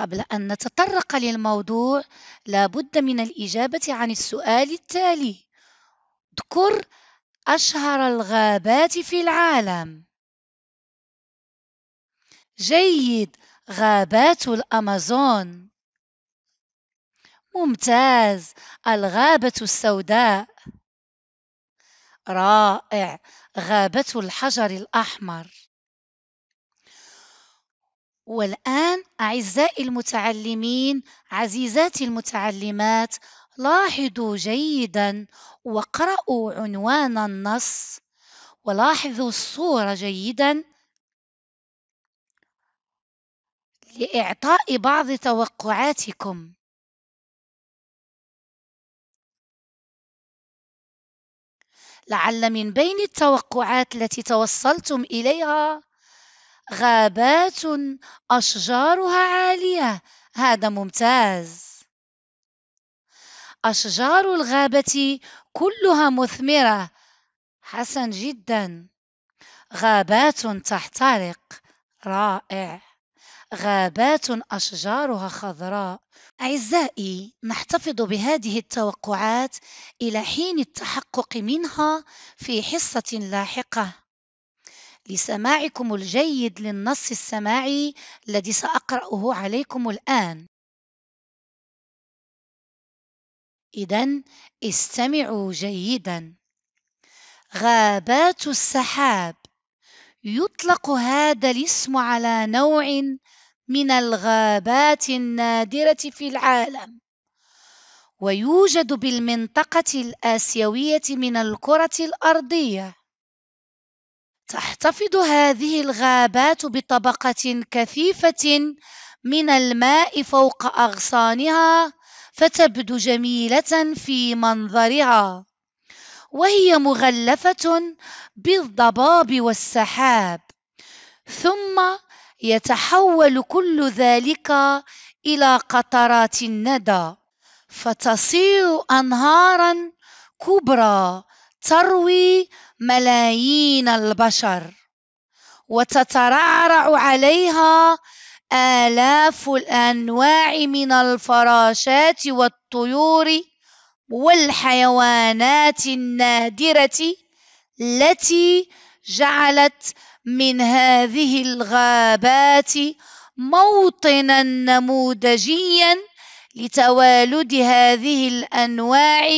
قبل أن نتطرق للموضوع لابد من الإجابة عن السؤال التالي اذكر أشهر الغابات في العالم جيد غابات الأمازون ممتاز الغابة السوداء رائع غابة الحجر الأحمر والآن أعزائي المتعلمين عزيزاتي المتعلمات لاحظوا جيدا واقرأوا عنوان النص ولاحظوا الصورة جيدا لإعطاء بعض توقعاتكم لعل من بين التوقعات التي توصلتم إليها غابات أشجارها عالية هذا ممتاز أشجار الغابة كلها مثمرة حسن جدا غابات تحترق رائع غابات أشجارها خضراء أعزائي نحتفظ بهذه التوقعات إلى حين التحقق منها في حصة لاحقة لسماعكم الجيد للنص السماعي الذي سأقرأه عليكم الآن إذا استمعوا جيدا غابات السحاب يطلق هذا الاسم على نوع من الغابات النادرة في العالم ويوجد بالمنطقة الآسيوية من الكرة الأرضية تحتفظ هذه الغابات بطبقة كثيفة من الماء فوق أغصانها فتبدو جميلة في منظرها وهي مغلفة بالضباب والسحاب ثم يتحول كل ذلك إلى قطرات الندى فتصير أنهارا كبرى تروي ملايين البشر وتترعرع عليها آلاف الأنواع من الفراشات والطيور والحيوانات النادرة التي جعلت من هذه الغابات موطنا نموذجيا لتوالد هذه الأنواع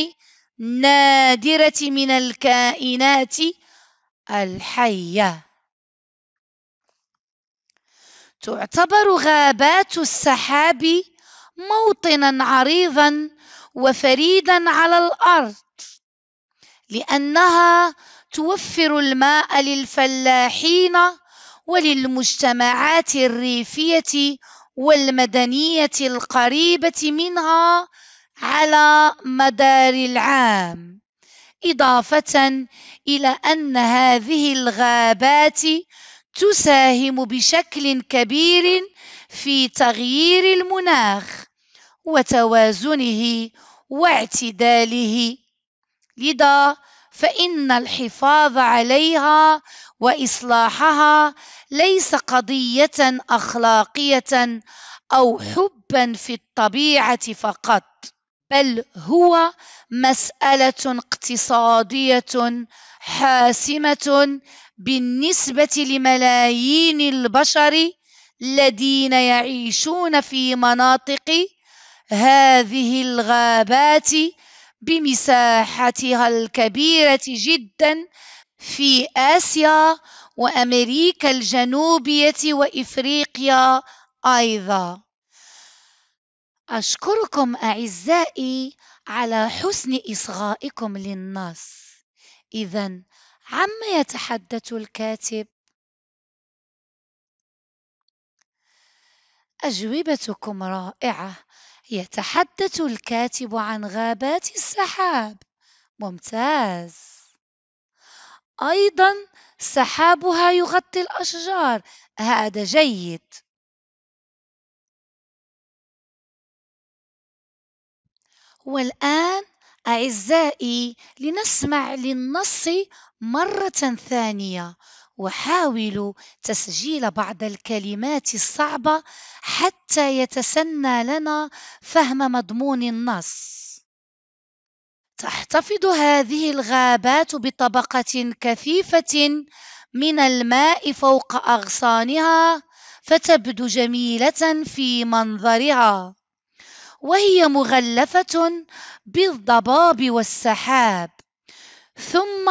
النادرة من الكائنات الحية تعتبر غابات السحاب موطنا عريضا وفريدا على الأرض لأنها توفر الماء للفلاحين وللمجتمعات الريفية والمدنية القريبة منها على مدار العام إضافة إلى أن هذه الغابات تساهم بشكل كبير في تغيير المناخ وتوازنه واعتداله لذا فإن الحفاظ عليها وإصلاحها ليس قضية أخلاقية أو حبا في الطبيعة فقط بل هو مساله اقتصاديه حاسمه بالنسبه لملايين البشر الذين يعيشون في مناطق هذه الغابات بمساحتها الكبيره جدا في اسيا وامريكا الجنوبيه وافريقيا ايضا أشكركم أعزائي على حسن إصغائكم للنص. إذا عما يتحدث الكاتب؟ أجوبتكم رائعة. يتحدث الكاتب عن غابات السحاب. ممتاز. أيضا سحابها يغطي الأشجار. هذا جيد. والآن أعزائي لنسمع للنص مرة ثانية وحاولوا تسجيل بعض الكلمات الصعبة حتى يتسنى لنا فهم مضمون النص. تحتفظ هذه الغابات بطبقة كثيفة من الماء فوق أغصانها فتبدو جميلة في منظرها. وهي مغلفة بالضباب والسحاب ثم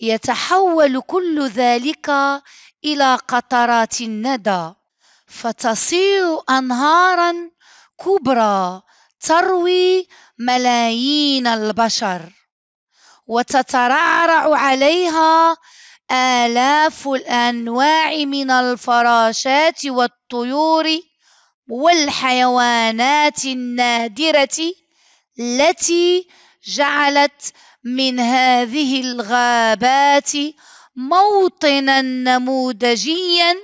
يتحول كل ذلك إلى قطرات الندى فتصير أنهارا كبرى تروي ملايين البشر وتترعرع عليها آلاف الأنواع من الفراشات والطيور والحيوانات النادرة التي جعلت من هذه الغابات موطنا نموذجيا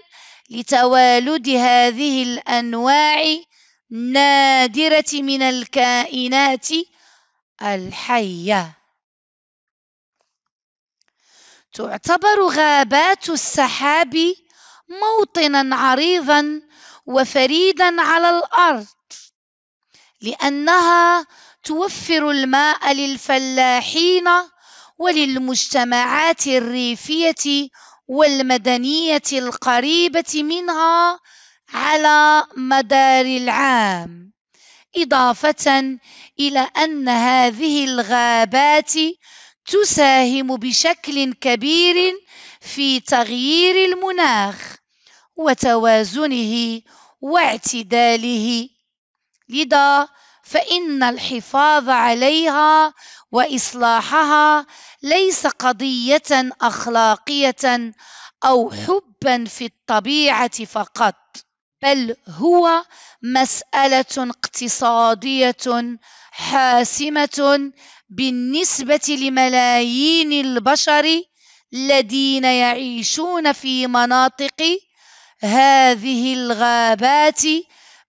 لتوالد هذه الانواع النادره من الكائنات الحيه تعتبر غابات السحاب موطنا عريضا وفريدا على الارض لانها توفر الماء للفلاحين وللمجتمعات الريفيه والمدنيه القريبه منها على مدار العام اضافه الى ان هذه الغابات تساهم بشكل كبير في تغيير المناخ وتوازنه واعتداله لذا فإن الحفاظ عليها وإصلاحها ليس قضية أخلاقية أو حبا في الطبيعة فقط بل هو مسألة اقتصادية حاسمة بالنسبة لملايين البشر الذين يعيشون في مناطق هذه الغابات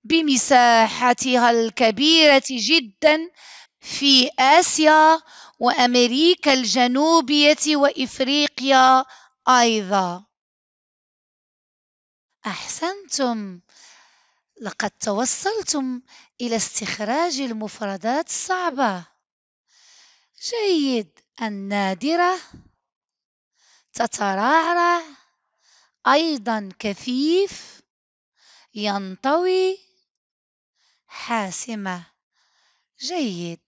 بمساحتها الكبيرة جدا في آسيا وأمريكا الجنوبية وإفريقيا أيضا أحسنتم لقد توصلتم إلى استخراج المفردات الصعبة جيد النادرة تترعرع أيضا كثيف ينطوي حاسمة جيد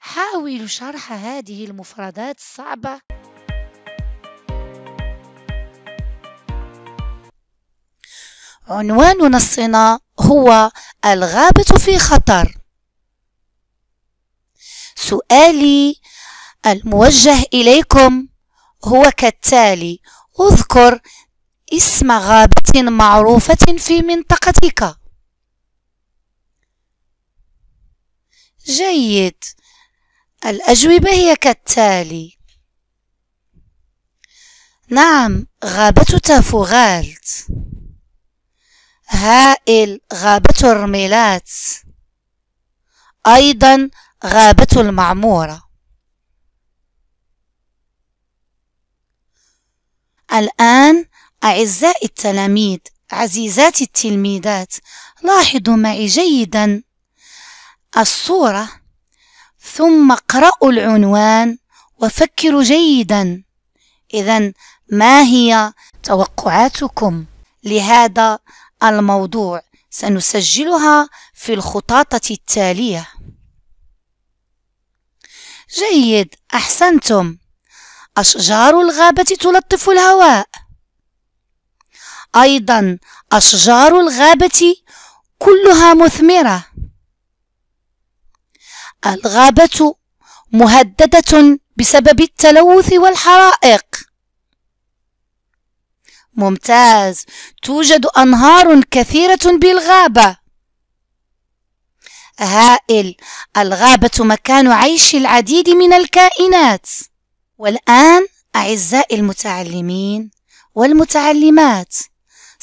حاول شرح هذه المفردات الصعبة عنوان نصنا هو الغابة في خطر سؤالي الموجه إليكم هو كالتالي اذكر اسم غابة معروفة في منطقتك جيد الأجوبة هي كالتالي نعم غابة تافوغالت هائل غابة الرميلات أيضا غابة المعمورة الآن أعزائي التلاميذ عزيزاتي التلميذات لاحظوا معي جيدا الصورة ثم اقرأوا العنوان وفكروا جيدا إذا ما هي توقعاتكم لهذا الموضوع سنسجلها في الخطاطة التالية جيد أحسنتم أشجار الغابة تلطف الهواء أيضا أشجار الغابة كلها مثمرة الغابة مهددة بسبب التلوث والحرائق ممتاز توجد أنهار كثيرة بالغابة هائل الغابة مكان عيش العديد من الكائنات والآن أعزائي المتعلمين والمتعلمات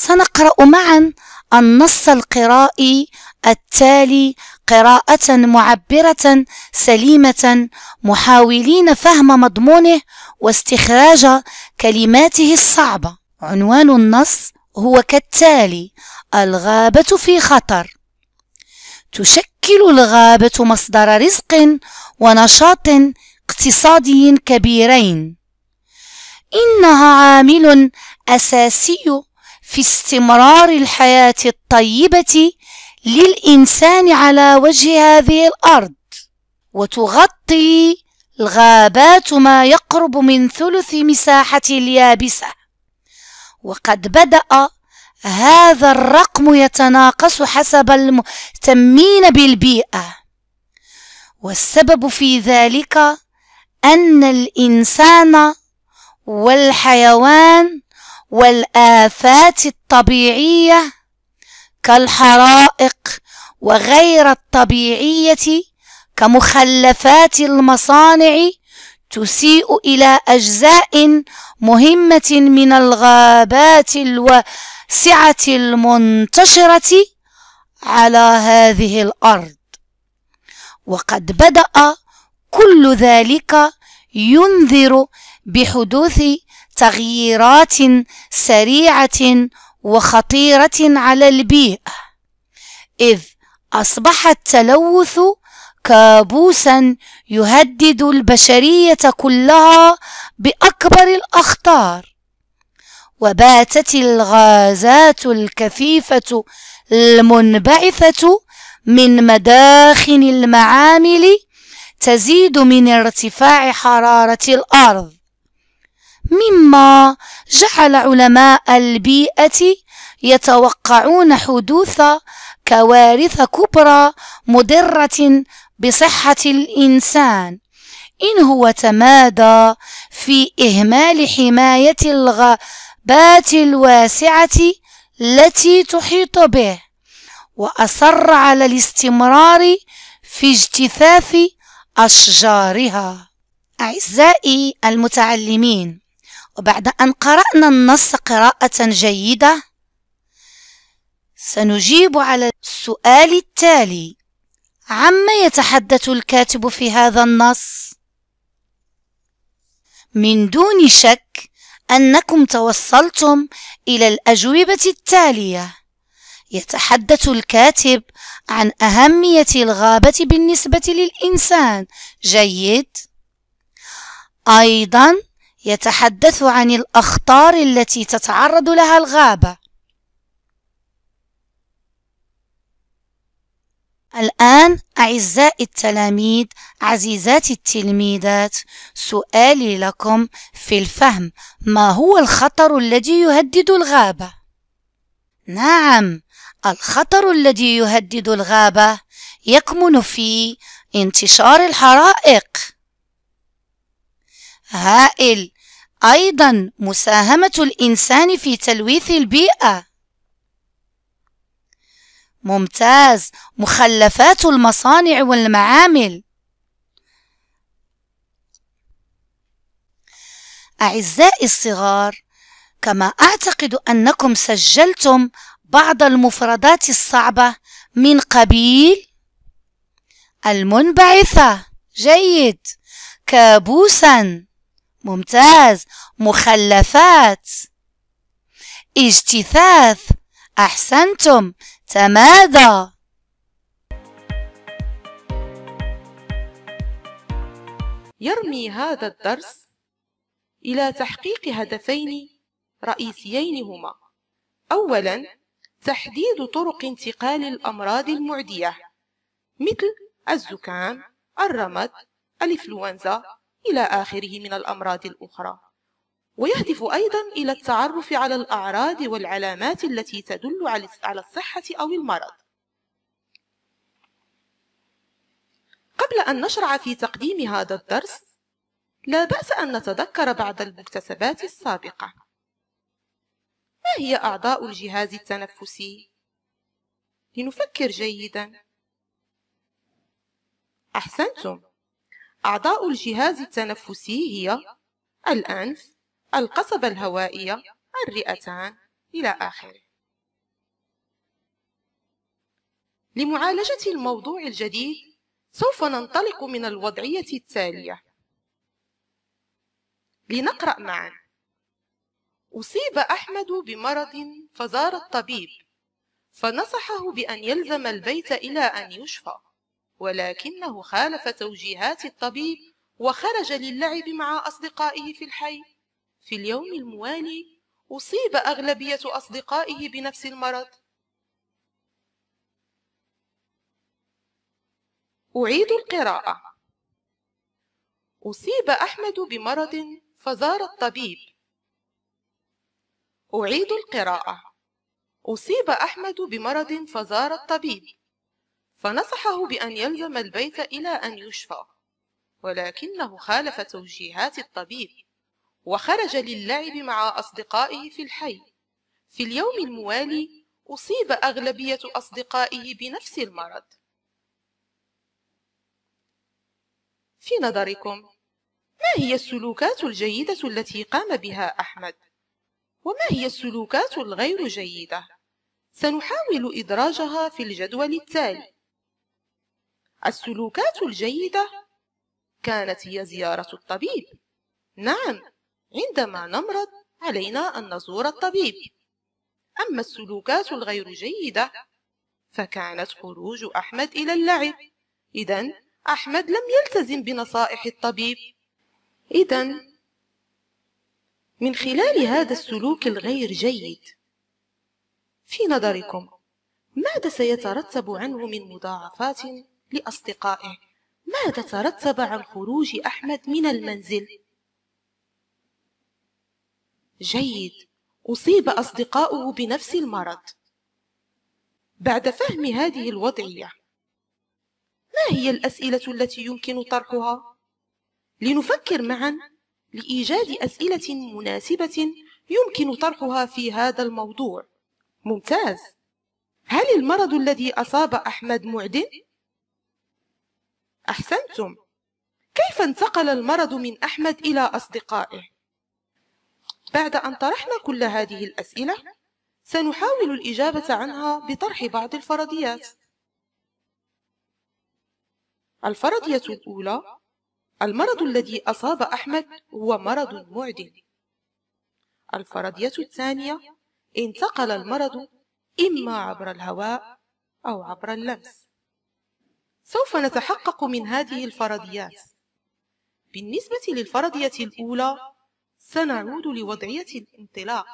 سنقرأ معا النص القرائي التالي قراءة معبرة سليمة محاولين فهم مضمونه واستخراج كلماته الصعبة. عنوان النص هو كالتالي: الغابة في خطر. تشكل الغابة مصدر رزق ونشاط اقتصادي كبيرين. إنها عامل أساسي في استمرار الحياة الطيبة للإنسان على وجه هذه الأرض وتغطي الغابات ما يقرب من ثلث مساحة اليابسة وقد بدأ هذا الرقم يتناقص حسب المهتمين بالبيئة والسبب في ذلك أن الإنسان والحيوان والآفات الطبيعية كالحرائق وغير الطبيعية كمخلفات المصانع تسيء إلى أجزاء مهمة من الغابات الواسعة المنتشرة على هذه الأرض وقد بدأ كل ذلك ينذر بحدوث تغييرات سريعة وخطيرة على البيئة إذ أصبح التلوث كابوسا يهدد البشرية كلها بأكبر الأخطار وباتت الغازات الكثيفة المنبعثة من مداخن المعامل تزيد من ارتفاع حرارة الأرض مما جعل علماء البيئة يتوقعون حدوث كوارث كبرى مضرة بصحة الإنسان إن هو تمادى في إهمال حماية الغابات الواسعة التي تحيط به وأصر على الاستمرار في اجتثاث أشجارها أعزائي المتعلمين وبعد أن قرأنا النص قراءة جيدة سنجيب على السؤال التالي عما يتحدث الكاتب في هذا النص من دون شك أنكم توصلتم إلى الأجوبة التالية يتحدث الكاتب عن أهمية الغابة بالنسبة للإنسان جيد أيضاً يتحدث عن الأخطار التي تتعرض لها الغابة الآن أعزائي التلاميذ عزيزاتي التلميذات سؤالي لكم في الفهم ما هو الخطر الذي يهدد الغابة؟ نعم الخطر الذي يهدد الغابة يكمن في انتشار الحرائق هائل أيضا مساهمة الإنسان في تلويث البيئة ممتاز مخلفات المصانع والمعامل أعزائي الصغار كما أعتقد أنكم سجلتم بعض المفردات الصعبة من قبيل المنبعثة جيد كابوسا ممتاز مخلفات اجتثاث أحسنتم تمادى يرمي هذا الدرس إلى تحقيق هدفين رئيسيين هما أولا تحديد طرق انتقال الأمراض المعدية مثل الزكام الرمد الإنفلونزا إلى آخره من الأمراض الأخرى ويهدف أيضا إلى التعرف على الأعراض والعلامات التي تدل على الصحة أو المرض قبل أن نشرع في تقديم هذا الدرس لا بأس أن نتذكر بعض المكتسبات السابقة ما هي أعضاء الجهاز التنفسي؟ لنفكر جيدا أحسنتم أعضاء الجهاز التنفسي هي الأنف، القصبة الهوائية، الرئتان إلى آخره. لمعالجة الموضوع الجديد سوف ننطلق من الوضعية التالية. لنقرأ معا. أصيب أحمد بمرض فزار الطبيب فنصحه بأن يلزم البيت إلى أن يشفى. ولكنه خالف توجيهات الطبيب وخرج للعب مع أصدقائه في الحي في اليوم الموالي أصيب أغلبية أصدقائه بنفس المرض أعيد القراءة أصيب أحمد بمرض فزار الطبيب أعيد القراءة أصيب أحمد بمرض فزار الطبيب فنصحه بأن يلزم البيت إلى أن يشفى ولكنه خالف توجيهات الطبيب وخرج للعب مع أصدقائه في الحي في اليوم الموالي أصيب أغلبية أصدقائه بنفس المرض في نظركم ما هي السلوكات الجيدة التي قام بها أحمد؟ وما هي السلوكات الغير جيدة؟ سنحاول إدراجها في الجدول التالي السلوكات الجيدة كانت هي زيارة الطبيب نعم عندما نمرض علينا أن نزور الطبيب أما السلوكات الغير جيدة فكانت خروج أحمد إلى اللعب إذا أحمد لم يلتزم بنصائح الطبيب إذا من خلال هذا السلوك الغير جيد في نظركم ماذا سيترتب عنه من مضاعفات لأصدقائه ماذا ترتب عن خروج أحمد من المنزل؟ جيد أصيب أصدقاؤه بنفس المرض بعد فهم هذه الوضعية ما هي الأسئلة التي يمكن طرحها؟ لنفكر معا لإيجاد أسئلة مناسبة يمكن طرحها في هذا الموضوع ممتاز هل المرض الذي أصاب أحمد معدن؟ أحسنتم كيف انتقل المرض من أحمد إلى أصدقائه؟ بعد أن طرحنا كل هذه الأسئلة سنحاول الإجابة عنها بطرح بعض الفرضيات الفرضية الأولى المرض الذي أصاب أحمد هو مرض معدن الفرضية الثانية انتقل المرض إما عبر الهواء أو عبر اللمس سوف نتحقق من هذه الفرضيات بالنسبة للفرضية الأولى سنعود لوضعية الانطلاق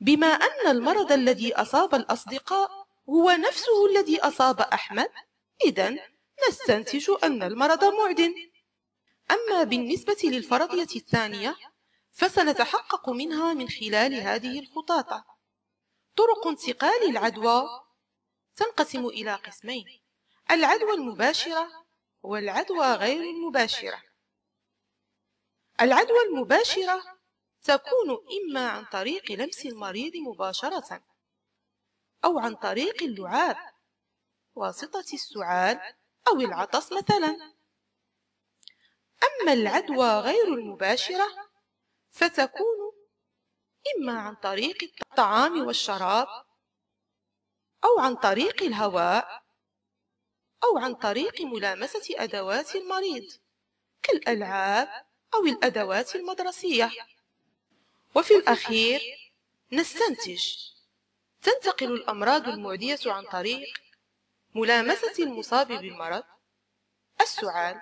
بما أن المرض الذي أصاب الأصدقاء هو نفسه الذي أصاب أحمد إذا نستنتج أن المرض معدن أما بالنسبة للفرضية الثانية فسنتحقق منها من خلال هذه الخطاطة طرق انتقال العدوى تنقسم إلى قسمين العدوى المباشرة والعدوى غير المباشرة العدوى المباشرة تكون إما عن طريق لمس المريض مباشرة أو عن طريق اللعاب واسطة السعال أو العطس مثلا أما العدوى غير المباشرة فتكون إما عن طريق الطعام والشراب أو عن طريق الهواء أو عن طريق ملامسة أدوات المريض كالألعاب أو الأدوات المدرسية وفي الأخير نستنتج تنتقل الأمراض المعدية عن طريق ملامسة المصاب بالمرض السعال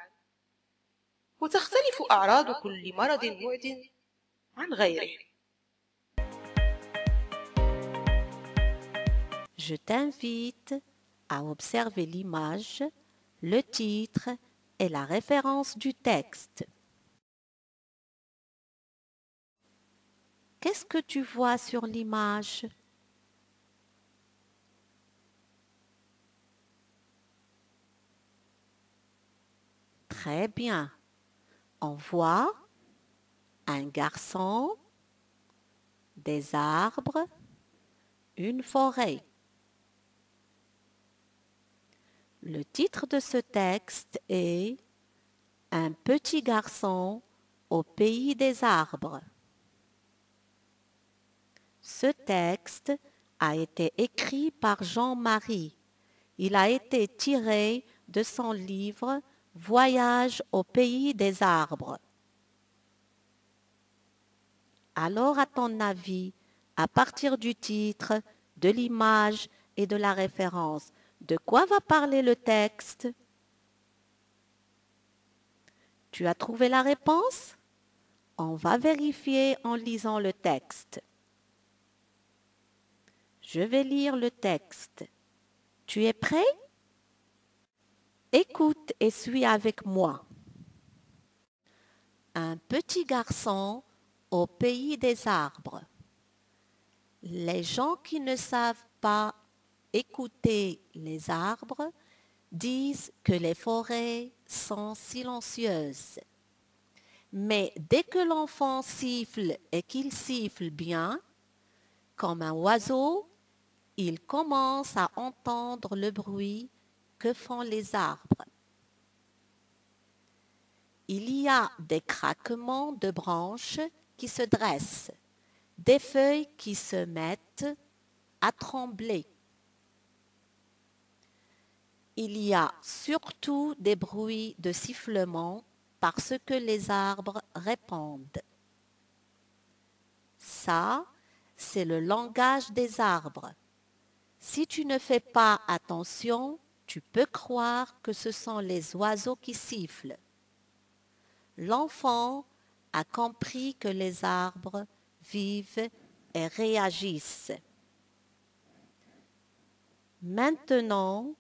وتختلف أعراض كل مرض معد عن غيره Je t'invite à observer l'image, le titre et la référence du texte. Qu'est-ce que tu vois sur l'image Très bien. On voit un garçon, des arbres, une forêt. Le titre de ce texte est Un petit garçon au pays des arbres. Ce texte a été écrit par Jean-Marie. Il a été tiré de son livre Voyage au pays des arbres. Alors, à ton avis, à partir du titre, de l'image et de la référence, de quoi va parler le texte Tu as trouvé la réponse On va vérifier en lisant le texte. Je vais lire le texte. Tu es prêt Écoute et suis avec moi. Un petit garçon au pays des arbres. Les gens qui ne savent pas écouter les arbres disent que les forêts sont silencieuses. Mais dès que l'enfant siffle et qu'il siffle bien, comme un oiseau, il commence à entendre le bruit que font les arbres. Il y a des craquements de branches qui se dressent, des feuilles qui se mettent à trembler il y a surtout des bruits de sifflement parce que les arbres répondent. Ça, c'est le langage des arbres. Si tu ne fais pas attention, tu peux croire que ce sont les oiseaux qui sifflent. L'enfant a compris que les arbres vivent et réagissent. Maintenant,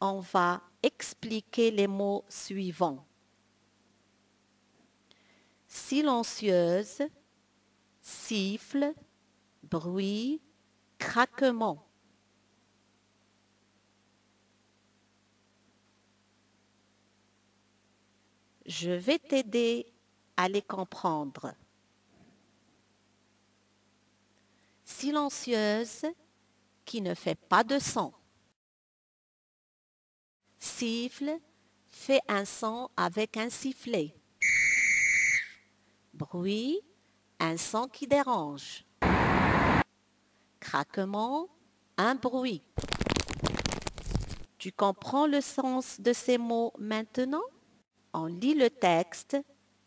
on va expliquer les mots suivants. Silencieuse, siffle, bruit, craquement. Je vais t'aider à les comprendre. Silencieuse qui ne fait pas de son siffle, fait un son avec un sifflet. Bruit, un son qui dérange. Craquement, un bruit. Tu comprends le sens de ces mots maintenant On lit le texte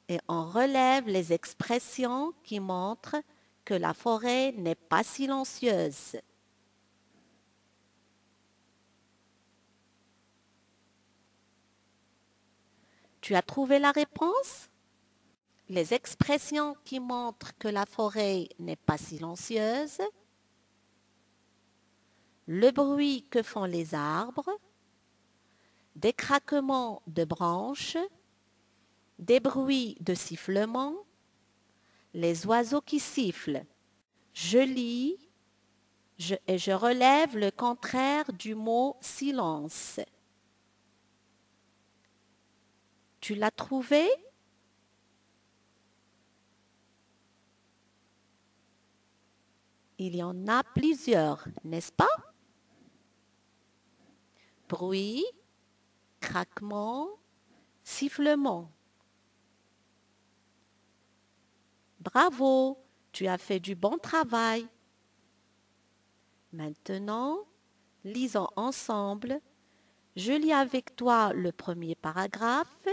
et on relève les expressions qui montrent que la forêt n'est pas silencieuse. Tu as trouvé la réponse Les expressions qui montrent que la forêt n'est pas silencieuse, le bruit que font les arbres, des craquements de branches, des bruits de sifflement, les oiseaux qui sifflent. Je lis et je relève le contraire du mot silence. Tu l'as trouvé Il y en a plusieurs, n'est-ce pas Bruit, craquement, sifflement. Bravo, tu as fait du bon travail. Maintenant, lisons ensemble. Je lis avec toi le premier paragraphe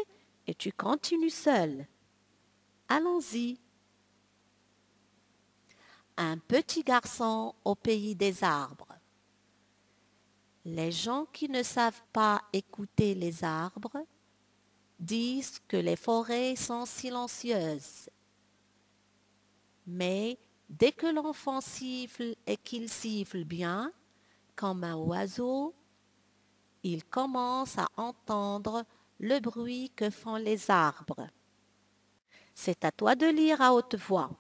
et tu continues seul. Allons-y. Un petit garçon au pays des arbres. Les gens qui ne savent pas écouter les arbres disent que les forêts sont silencieuses. Mais dès que l'enfant siffle et qu'il siffle bien, comme un oiseau, il commence à entendre le bruit que font les arbres. C'est à toi de lire à haute voix.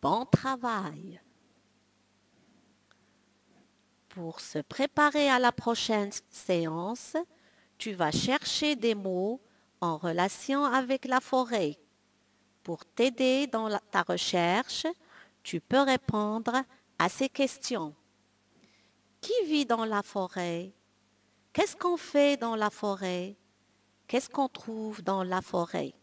bon travail pour se préparer à la prochaine séance, tu vas chercher des mots en relation avec la forêt. Pour t'aider dans ta recherche, tu peux répondre à ces questions. Qui vit dans la forêt Qu'est-ce qu'on fait dans la forêt Qu'est-ce qu'on trouve dans la forêt